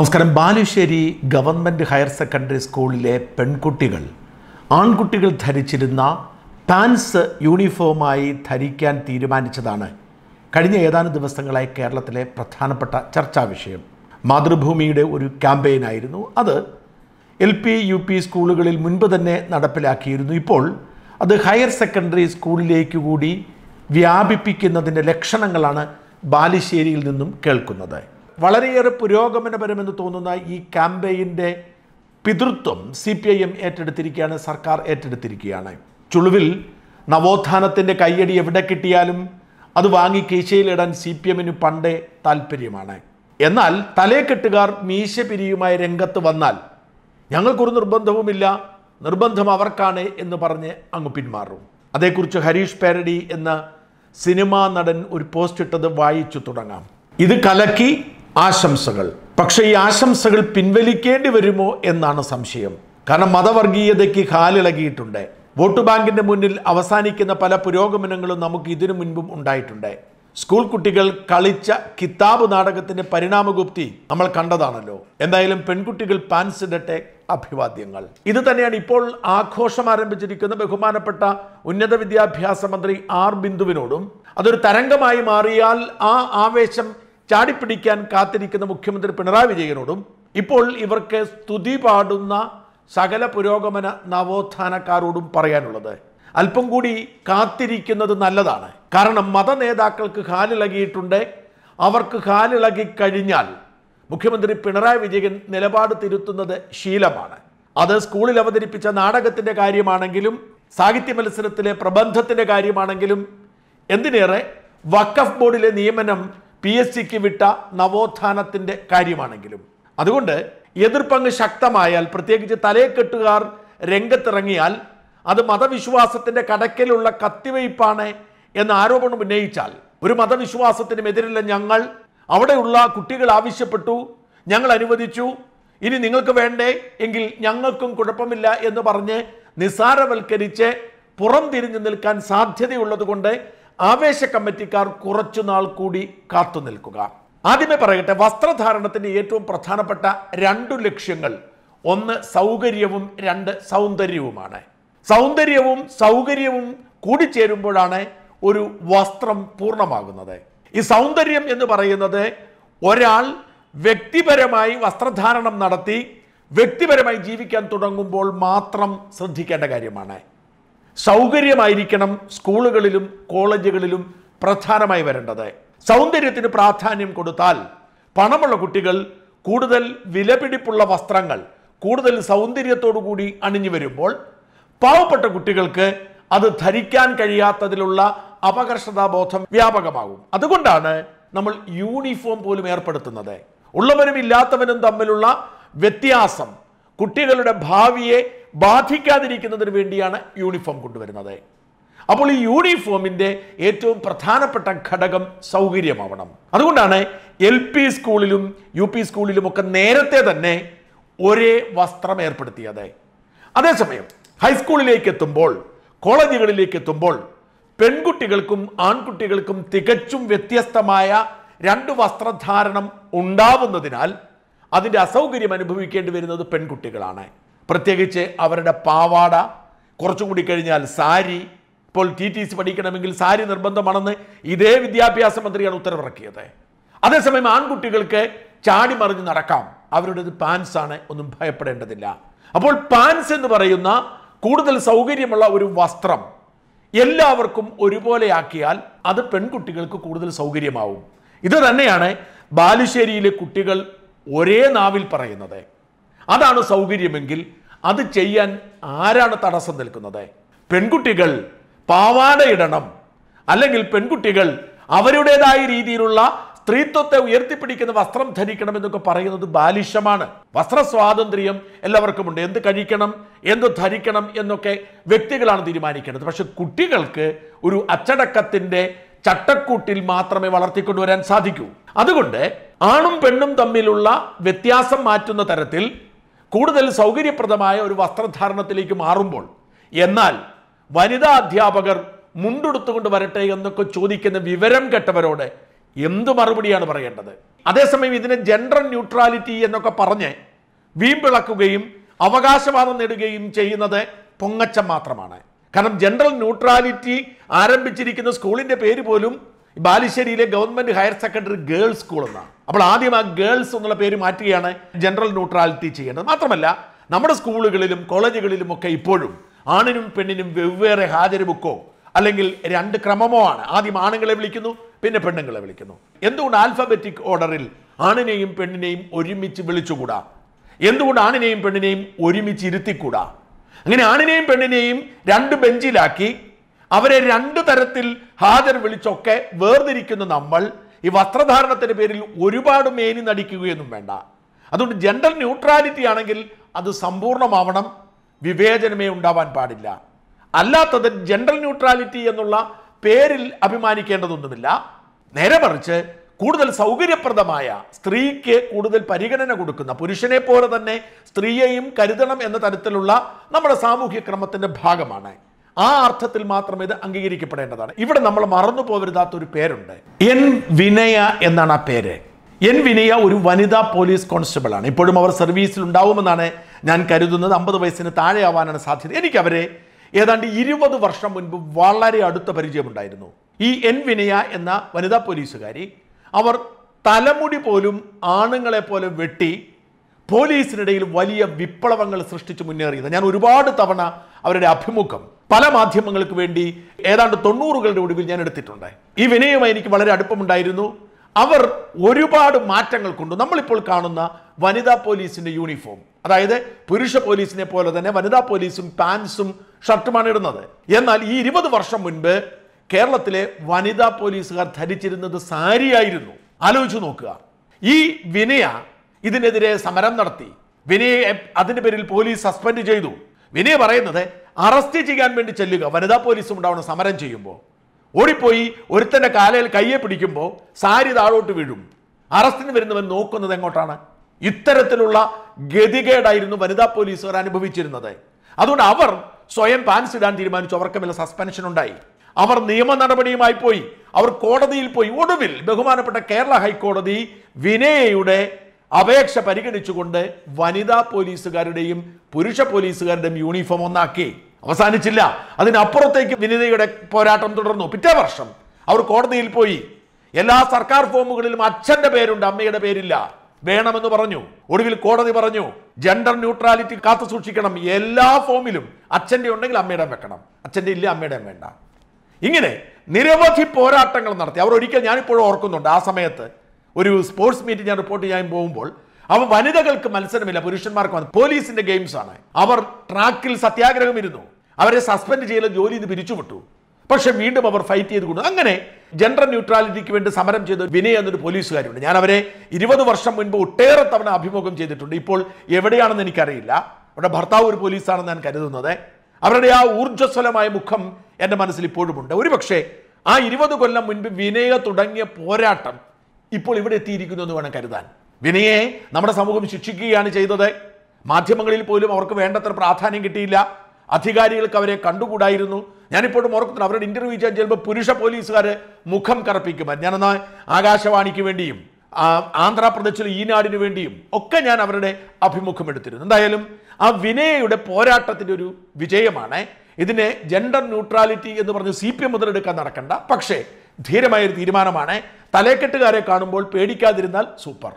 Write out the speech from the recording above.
നമസ്കാരം Balussery government higher secondary സ്കൂളിലെ പെൺകുട്ടികൾ ആൺകുട്ടികൾ ധരിച്ചിരുന്ന പാൻസ് യൂണിഫോമായി ധരിക്കാൻ തീരുമാനിച്ചതാണ് കഴിഞ്ഞ ഏതാനും ദിവസങ്ങളായി കേരളത്തിലെ പ്രധാനപ്പെട്ട ചർച്ചാ വിഷയം മാതൃഭൂമിയുടെ ഒരു ക്യാമ്പയിനായിരുന്നു അത് എൽ പി യു പി സ്കൂളുകളിൽ മുൻപ് തന്നെ നടപ്പിലാക്കിയിരുന്നു ഇപ്പോൾ അത് ഹയർ സെക്കൻഡറി സ്കൂളിലേക്ക് കൂടി വ്യാപിപ്പിക്കുന്നതിൻ്റെ ലക്ഷണങ്ങളാണ് ബാലുശ്ശേരിയിൽ നിന്നും കേൾക്കുന്നത് വളരെയേറെ പുരോഗമനപരമെന്ന് തോന്നുന്ന ഈ ക്യാമ്പയിൻ്റെ പിതൃത്വം സി പി ഐ എം ഏറ്റെടുത്തിരിക്കുകയാണ് സർക്കാർ ഏറ്റെടുത്തിരിക്കുകയാണ് ചുളുവിൽ നവോത്ഥാനത്തിൻ്റെ കയ്യടി എവിടെ കിട്ടിയാലും അത് വാങ്ങി കീശയിലിടാൻ സി പി എമ്മിന് പണ്ടേ താല്പര്യമാണ് എന്നാൽ തലേക്കെട്ടുകാർ മീശ പിരിയുമായി രംഗത്ത് വന്നാൽ ഞങ്ങൾക്കൊരു നിർബന്ധവുമില്ല നിർബന്ധം അവർക്കാണ് എന്ന് പറഞ്ഞ് അങ്ങ് പിന്മാറും അതേക്കുറിച്ച് ഹരീഷ് പേരടി എന്ന സിനിമാ നടൻ ഒരു പോസ്റ്റ് ഇട്ടത് വായിച്ചു തുടങ്ങാം ഇത് കലക്കി ആശംസകൾ പക്ഷേ ഈ ആശംസകൾ പിൻവലിക്കേണ്ടി വരുമോ എന്നാണ് സംശയം കാരണം മതവർഗീയതയ്ക്ക് കാലിളകിയിട്ടുണ്ട് വോട്ട് ബാങ്കിൻ്റെ മുന്നിൽ അവസാനിക്കുന്ന പല പുരോഗമനങ്ങളും നമുക്ക് ഇതിനു മുൻപും ഉണ്ടായിട്ടുണ്ട് സ്കൂൾ കുട്ടികൾ കളിച്ച കിതാബ് നാടകത്തിൻ്റെ പരിണാമഗുപ്തി നമ്മൾ കണ്ടതാണല്ലോ എന്തായാലും പെൺകുട്ടികൾ പാൻസ് ഇടട്ടെ അഭിവാദ്യങ്ങൾ ഇത് തന്നെയാണ് ഇപ്പോൾ ആഘോഷം ആരംഭിച്ചിരിക്കുന്ന ബഹുമാനപ്പെട്ട ഉന്നത വിദ്യാഭ്യാസ മന്ത്രി ആർ ബിന്ദുവിനോടും അതൊരു തരംഗമായി മാറിയാൽ ആ ആവേശം ചാടിപ്പിടിക്കാൻ കാത്തിരിക്കുന്ന മുഖ്യമന്ത്രി പിണറായി വിജയനോടും ഇപ്പോൾ ഇവർക്ക് സ്തുതി പാടുന്ന സകല പുരോഗമന നവോത്ഥാനക്കാരോടും പറയാനുള്ളത് അല്പം കൂടി കാത്തിരിക്കുന്നത് നല്ലതാണ് കാരണം മത നേതാക്കൾക്ക് കാലിളകിയിട്ടുണ്ട് അവർക്ക് കാലിളകി കഴിഞ്ഞാൽ മുഖ്യമന്ത്രി പിണറായി വിജയൻ നിലപാട് തിരുത്തുന്നത് ശീലമാണ് അത് സ്കൂളിൽ അവതരിപ്പിച്ച നാടകത്തിൻ്റെ കാര്യമാണെങ്കിലും സാഹിത്യ മത്സരത്തിലെ പ്രബന്ധത്തിൻ്റെ കാര്യമാണെങ്കിലും എന്തിനേറെ വക്കഫ് ബോർഡിലെ നിയമനം പി എസ് സിക്ക് വിട്ട നവോത്ഥാനത്തിൻ്റെ കാര്യമാണെങ്കിലും അതുകൊണ്ട് എതിർപ്പങ്ങ് ശക്തമായാൽ പ്രത്യേകിച്ച് തലയെക്കെട്ടുകാർ രംഗത്തിറങ്ങിയാൽ അത് മതവിശ്വാസത്തിൻ്റെ കടക്കലുള്ള കത്തിവയ്പ്പാണ് എന്ന ആരോപണം ഉന്നയിച്ചാൽ ഒരു എതിരല്ല ഞങ്ങൾ അവിടെയുള്ള കുട്ടികൾ ആവശ്യപ്പെട്ടു ഞങ്ങൾ അനുവദിച്ചു ഇനി നിങ്ങൾക്ക് വേണ്ടേ എങ്കിൽ ഞങ്ങൾക്കും കുഴപ്പമില്ല എന്ന് പറഞ്ഞ് നിസ്സാരവൽക്കരിച്ച് പുറം തിരിഞ്ഞു നിൽക്കാൻ സാധ്യതയുള്ളതുകൊണ്ട് ആവേശ കമ്മിറ്റിക്കാർ കുറച്ചുനാൾ കൂടി കാത്തു നിൽക്കുക ആദ്യമേ പറയട്ടെ വസ്ത്രധാരണത്തിന്റെ ഏറ്റവും പ്രധാനപ്പെട്ട രണ്ടു ലക്ഷ്യങ്ങൾ ഒന്ന് സൗകര്യവും രണ്ട് സൗന്ദര്യവുമാണ് സൗന്ദര്യവും സൗകര്യവും ചേരുമ്പോഴാണ് ഒരു വസ്ത്രം പൂർണ്ണമാകുന്നത് ഈ സൗന്ദര്യം എന്ന് പറയുന്നത് ഒരാൾ വ്യക്തിപരമായി വസ്ത്രധാരണം നടത്തി വ്യക്തിപരമായി ജീവിക്കാൻ തുടങ്ങുമ്പോൾ മാത്രം ശ്രദ്ധിക്കേണ്ട കാര്യമാണ് സൗകര്യമായിരിക്കണം സ്കൂളുകളിലും കോളേജുകളിലും പ്രധാനമായി വരേണ്ടത് സൗന്ദര്യത്തിന് പ്രാധാന്യം കൊടുത്താൽ പണമുള്ള കുട്ടികൾ കൂടുതൽ വിലപിടിപ്പുള്ള വസ്ത്രങ്ങൾ കൂടുതൽ സൗന്ദര്യത്തോടു കൂടി അണിഞ്ഞു വരുമ്പോൾ പാവപ്പെട്ട കുട്ടികൾക്ക് അത് ധരിക്കാൻ കഴിയാത്തതിലുള്ള അപകർഷതാബോധം വ്യാപകമാകും അതുകൊണ്ടാണ് നമ്മൾ യൂണിഫോം പോലും ഏർപ്പെടുത്തുന്നത് ഉള്ളവനും ഇല്ലാത്തവനും തമ്മിലുള്ള വ്യത്യാസം കുട്ടികളുടെ ഭാവിയെ ബാധിക്കാതിരിക്കുന്നതിന് വേണ്ടിയാണ് യൂണിഫോം കൊണ്ടുവരുന്നത് അപ്പോൾ ഈ യൂണിഫോമിൻ്റെ ഏറ്റവും പ്രധാനപ്പെട്ട ഘടകം സൗകര്യമാവണം അതുകൊണ്ടാണ് എൽ പി സ്കൂളിലും യു പി സ്കൂളിലും ഒക്കെ നേരത്തെ തന്നെ ഒരേ വസ്ത്രം ഏർപ്പെടുത്തിയത് അതേസമയം ഹൈസ്കൂളിലേക്ക് എത്തുമ്പോൾ കോളേജുകളിലേക്ക് എത്തുമ്പോൾ പെൺകുട്ടികൾക്കും ആൺകുട്ടികൾക്കും തികച്ചും വ്യത്യസ്തമായ രണ്ട് വസ്ത്രധാരണം ഉണ്ടാവുന്നതിനാൽ അതിൻ്റെ അസൗകര്യം അനുഭവിക്കേണ്ടി വരുന്നത് പെൺകുട്ടികളാണ് പ്രത്യേകിച്ച് അവരുടെ പാവാട കുറച്ചുകൂടി കഴിഞ്ഞാൽ സാരി ഇപ്പോൾ ടി ടി സി പഠിക്കണമെങ്കിൽ സാരി നിർബന്ധമാണെന്ന് ഇതേ വിദ്യാഭ്യാസ മന്ത്രിയാണ് ഉത്തരവിറക്കിയത് അതേസമയം ആൺകുട്ടികൾക്ക് ചാടി മറിഞ്ഞ് നടക്കാം അവരുടേത് ആണ് ഒന്നും ഭയപ്പെടേണ്ടതില്ല അപ്പോൾ പാൻസ് എന്ന് പറയുന്ന കൂടുതൽ സൗകര്യമുള്ള ഒരു വസ്ത്രം എല്ലാവർക്കും ഒരുപോലെയാക്കിയാൽ അത് പെൺകുട്ടികൾക്ക് കൂടുതൽ സൗകര്യമാവും ഇത് തന്നെയാണ് ബാലുശ്ശേരിയിലെ കുട്ടികൾ ഒരേ നാവിൽ പറയുന്നത് അതാണ് സൗകര്യമെങ്കിൽ അത് ചെയ്യാൻ ആരാണ് തടസ്സം നിൽക്കുന്നത് പെൺകുട്ടികൾ പാവാടയിടണം അല്ലെങ്കിൽ പെൺകുട്ടികൾ അവരുടേതായ രീതിയിലുള്ള സ്ത്രീത്വത്തെ ഉയർത്തിപ്പിടിക്കുന്ന വസ്ത്രം ധരിക്കണം എന്നൊക്കെ പറയുന്നത് ബാലിഷ്യമാണ് വസ്ത്ര സ്വാതന്ത്ര്യം എല്ലാവർക്കുമുണ്ട് എന്ത് കഴിക്കണം എന്ത് ധരിക്കണം എന്നൊക്കെ വ്യക്തികളാണ് തീരുമാനിക്കേണ്ടത് പക്ഷെ കുട്ടികൾക്ക് ഒരു അച്ചടക്കത്തിൻ്റെ ചട്ടക്കൂട്ടിൽ മാത്രമേ വളർത്തിക്കൊണ്ടുവരാൻ സാധിക്കൂ അതുകൊണ്ട് ആണും പെണ്ണും തമ്മിലുള്ള വ്യത്യാസം മാറ്റുന്ന തരത്തിൽ കൂടുതൽ സൗകര്യപ്രദമായ ഒരു വസ്ത്രധാരണത്തിലേക്ക് മാറുമ്പോൾ എന്നാൽ വനിതാ അധ്യാപകർ മുണ്ടെടുത്തുകൊണ്ട് വരട്ടെ എന്നൊക്കെ ചോദിക്കുന്ന വിവരം കെട്ടവരോട് എന്ത് മറുപടിയാണ് പറയേണ്ടത് അതേസമയം ഇതിനെ ജെൻഡർ ന്യൂട്രാലിറ്റി എന്നൊക്കെ പറഞ്ഞ് വീമ്പിളക്കുകയും അവകാശവാദം നേടുകയും ചെയ്യുന്നത് പൊങ്ങച്ചം മാത്രമാണ് കാരണം ജെൻഡർ ന്യൂട്രാലിറ്റി ആരംഭിച്ചിരിക്കുന്ന സ്കൂളിൻ്റെ പേര് പോലും ബാലുശ്ശേരിയിലെ government higher secondary girls school എന്നാണ് അപ്പോൾ ആദ്യം ആ ഗേൾസ് എന്നുള്ള പേര് മാറ്റുകയാണ് ജനറൽ ന്യൂട്രാലിറ്റി ചെയ്യേണ്ടത് മാത്രമല്ല നമ്മുടെ സ്കൂളുകളിലും കോളേജുകളിലും ഒക്കെ ഇപ്പോഴും ആണിനും പെണ്ണിനും വെവ്വേറെ ഹാജർ ബുക്കോ അല്ലെങ്കിൽ രണ്ട് ക്രമമോ ആണ് ആദ്യം ആണുങ്ങളെ വിളിക്കുന്നു പിന്നെ പെണ്ണുങ്ങളെ വിളിക്കുന്നു എന്തുകൊണ്ട് ആൽഫബറ്റിക് ഓർഡറിൽ ആണിനെയും പെണ്ണിനെയും ഒരുമിച്ച് വിളിച്ചുകൂടാ എന്തുകൊണ്ട് ആണിനെയും പെണ്ണിനെയും ഒരുമിച്ച് ഇരുത്തിക്കൂടാ അങ്ങനെ ആണിനെയും പെണ്ണിനെയും രണ്ട് ബെഞ്ചിലാക്കി അവരെ രണ്ട് തരത്തിൽ ഹാജർ വിളിച്ചൊക്കെ വേർതിരിക്കുന്ന നമ്മൾ ഈ വസ്ത്രധാരണത്തിൻ്റെ പേരിൽ ഒരുപാട് മേനി നടിക്കുകയൊന്നും വേണ്ട അതുകൊണ്ട് ജെൻഡർ ന്യൂട്രാലിറ്റി ആണെങ്കിൽ അത് സമ്പൂർണ്ണമാവണം വിവേചനമേ ഉണ്ടാവാൻ പാടില്ല അല്ലാത്തത് ജെൻഡർ ന്യൂട്രാലിറ്റി എന്നുള്ള പേരിൽ അഭിമാനിക്കേണ്ടതൊന്നുമില്ല നേരെ മറിച്ച് കൂടുതൽ സൗകര്യപ്രദമായ സ്ത്രീക്ക് കൂടുതൽ പരിഗണന കൊടുക്കുന്ന പുരുഷനെ പോലെ തന്നെ സ്ത്രീയെയും കരുതണം എന്ന തരത്തിലുള്ള നമ്മുടെ സാമൂഹ്യ ക്രമത്തിൻ്റെ ഭാഗമാണ് ആ അർത്ഥത്തിൽ മാത്രം ഇത് അംഗീകരിക്കപ്പെടേണ്ടതാണ് ഇവിടെ നമ്മൾ മറന്നു പോവരുതാത്ത ഒരു പേരുണ്ട് എൻ വിനയ എന്നാണ് ആ പേര് എൻ വിനയ ഒരു വനിതാ പോലീസ് കോൺസ്റ്റബിൾ ആണ് ഇപ്പോഴും അവർ സർവീസിൽ ഉണ്ടാവുമെന്നാണ് ഞാൻ കരുതുന്നത് അമ്പത് വയസ്സിന് താഴെയാവാനാണ് സാധ്യത എനിക്ക് അവരെ ഏതാണ്ട് ഇരുപത് വർഷം മുൻപ് വളരെ അടുത്ത പരിചയമുണ്ടായിരുന്നു ഈ എൻ വിനയ എന്ന വനിതാ പോലീസുകാരി അവർ തലമുടി പോലും ആണുങ്ങളെ പോലെ വെട്ടി പോലീസിനിടയിൽ വലിയ വിപ്ലവങ്ങൾ സൃഷ്ടിച്ച് മുന്നേറിയത് ഞാൻ ഒരുപാട് തവണ അവരുടെ അഭിമുഖം പല മാധ്യമങ്ങൾക്ക് വേണ്ടി ഏതാണ്ട് തൊണ്ണൂറുകളുടെ ഒടുവിൽ ഞാൻ എടുത്തിട്ടുണ്ട് ഈ വിനയുമായി എനിക്ക് വളരെ അടുപ്പമുണ്ടായിരുന്നു അവർ ഒരുപാട് മാറ്റങ്ങൾ കൊണ്ടു നമ്മളിപ്പോൾ കാണുന്ന വനിതാ പോലീസിന്റെ യൂണിഫോം അതായത് പുരുഷ പോലീസിനെ പോലെ തന്നെ വനിതാ പോലീസും പാൻസും ഷർട്ടുമാണ് ഇടുന്നത് എന്നാൽ ഈ ഇരുപത് വർഷം മുൻപ് കേരളത്തിലെ വനിതാ പോലീസുകാർ ധരിച്ചിരുന്നത് സാരിയായിരുന്നു ആലോചിച്ചു നോക്കുക ഈ വിനയ ഇതിനെതിരെ സമരം നടത്തി വിനയെ അതിൻ്റെ പേരിൽ പോലീസ് സസ്പെൻഡ് ചെയ്തു വിനയ പറയുന്നത് അറസ്റ്റ് ചെയ്യാൻ വേണ്ടി ചെല്ലുക വനിതാ പോലീസും ഉണ്ടാവുന്ന സമരം ചെയ്യുമ്പോൾ ഓടിപ്പോയി ഒരുത്തൻ്റെ കാലയിൽ കയ്യെ പിടിക്കുമ്പോൾ സാരി താഴോട്ട് വീഴും അറസ്റ്റിന് വരുന്നവൻ നോക്കുന്നത് എങ്ങോട്ടാണ് ഇത്തരത്തിലുള്ള ഗതികേടായിരുന്നു വനിതാ പോലീസുകാർ അനുഭവിച്ചിരുന്നത് അതുകൊണ്ട് അവർ സ്വയം പാൻസ് ഇടാൻ തീരുമാനിച്ചു അവർക്ക് മേലെ സസ്പെൻഷൻ ഉണ്ടായി അവർ നിയമ നടപടിയുമായി പോയി അവർ കോടതിയിൽ പോയി ഒടുവിൽ ബഹുമാനപ്പെട്ട കേരള ഹൈക്കോടതി വിനയയുടെ അപേക്ഷ പരിഗണിച്ചുകൊണ്ട് വനിതാ പോലീസുകാരുടെയും പുരുഷ പോലീസുകാരുടെയും യൂണിഫോം ഒന്നാക്കി അവസാനിച്ചില്ല അതിനപ്പുറത്തേക്ക് വിനിതയുടെ പോരാട്ടം തുടർന്നു പിറ്റേ വർഷം അവർ കോടതിയിൽ പോയി എല്ലാ സർക്കാർ ഫോമുകളിലും അച്ഛന്റെ പേരുണ്ട് അമ്മയുടെ പേരില്ല വേണമെന്ന് പറഞ്ഞു ഒടുവിൽ കോടതി പറഞ്ഞു ജെൻഡർ ന്യൂട്രാലിറ്റി കാത്തു സൂക്ഷിക്കണം എല്ലാ ഫോമിലും അച്ഛൻ്റെ ഉണ്ടെങ്കിൽ അമ്മയുടെ വെക്കണം അച്ഛൻ്റെ ഇല്ല അമ്മയുടെ വേണ്ട ഇങ്ങനെ നിരവധി പോരാട്ടങ്ങൾ നടത്തി അവർ ഒരിക്കൽ ഞാനിപ്പോഴും ഓർക്കുന്നുണ്ട് ആ സമയത്ത് ഒരു സ്പോർട്സ് മീറ്റ് ഞാൻ റിപ്പോർട്ട് ചെയ്യാൻ പോകുമ്പോൾ അവ വനിതകൾക്ക് മത്സരമില്ല പുരുഷന്മാർക്ക് പോലീസിന്റെ ഗെയിംസ് ആണ് അവർ ട്രാക്കിൽ സത്യാഗ്രഹം ഇരുന്നു അവരെ സസ്പെൻഡ് ചെയ്യലോ ജോലി ഇത് പിരിച്ചുവിട്ടു പക്ഷെ വീണ്ടും അവർ ഫൈറ്റ് ചെയ്ത് കൊടുത്തു അങ്ങനെ ജെൻഡർ ന്യൂട്രാലിറ്റിക്ക് വേണ്ടി സമരം ചെയ്ത വിനയ് എന്നൊരു പോലീസുകാരുണ്ട് ഞാൻ അവരെ ഇരുപത് വർഷം മുൻപ് ഒട്ടേറെ തവണ അഭിമുഖം ചെയ്തിട്ടുണ്ട് ഇപ്പോൾ എവിടെയാണെന്ന് എനിക്കറിയില്ല അവരുടെ ഭർത്താവ് ഒരു പോലീസാണെന്ന് ഞാൻ കരുതുന്നത് അവരുടെ ആ ഊർജ്ജസ്വലമായ മുഖം എൻ്റെ മനസ്സിൽ ഇപ്പോഴും ഉണ്ട് ഒരുപക്ഷെ ആ ഇരുപത് കൊല്ലം മുൻപ് വിനയ തുടങ്ങിയ പോരാട്ടം ഇപ്പോൾ ഇവിടെ എത്തിയിരിക്കുന്നു എന്ന് വേണം കരുതാൻ വിനയെ നമ്മുടെ സമൂഹം ശിക്ഷിക്കുകയാണ് ചെയ്തത് മാധ്യമങ്ങളിൽ പോലും അവർക്ക് വേണ്ടത്ര പ്രാധാന്യം കിട്ടിയില്ല അധികാരികൾക്ക് അവരെ കണ്ടുകൂടായിരുന്നു ഞാനിപ്പോഴും ഓർക്കുന്നു അവരുടെ ഇന്റർവ്യൂ ചെയ്യാൻ ചിലപ്പോൾ പുരുഷ പോലീസുകാർ മുഖം കറപ്പിക്കുമ്പോൾ ഞാനെന്നാ ആകാശവാണിക്ക് വേണ്ടിയും ആന്ധ്രാപ്രദേശിലെ ഈനാടിനു വേണ്ടിയും ഒക്കെ ഞാൻ അവരുടെ അഭിമുഖം എടുത്തിരുന്നു എന്തായാലും ആ വിനയയുടെ പോരാട്ടത്തിൻ്റെ ഒരു വിജയമാണ് ഇതിനെ ജെൻഡർ ന്യൂട്രാലിറ്റി എന്ന് പറഞ്ഞ് സി പി എം മുതലെടുക്കാൻ നടക്കണ്ട പക്ഷേ ധീരമായൊരു തീരുമാനമാണ് തലേക്കെട്ടുകാരെ കാണുമ്പോൾ പേടിക്കാതിരുന്നാൽ സൂപ്പർ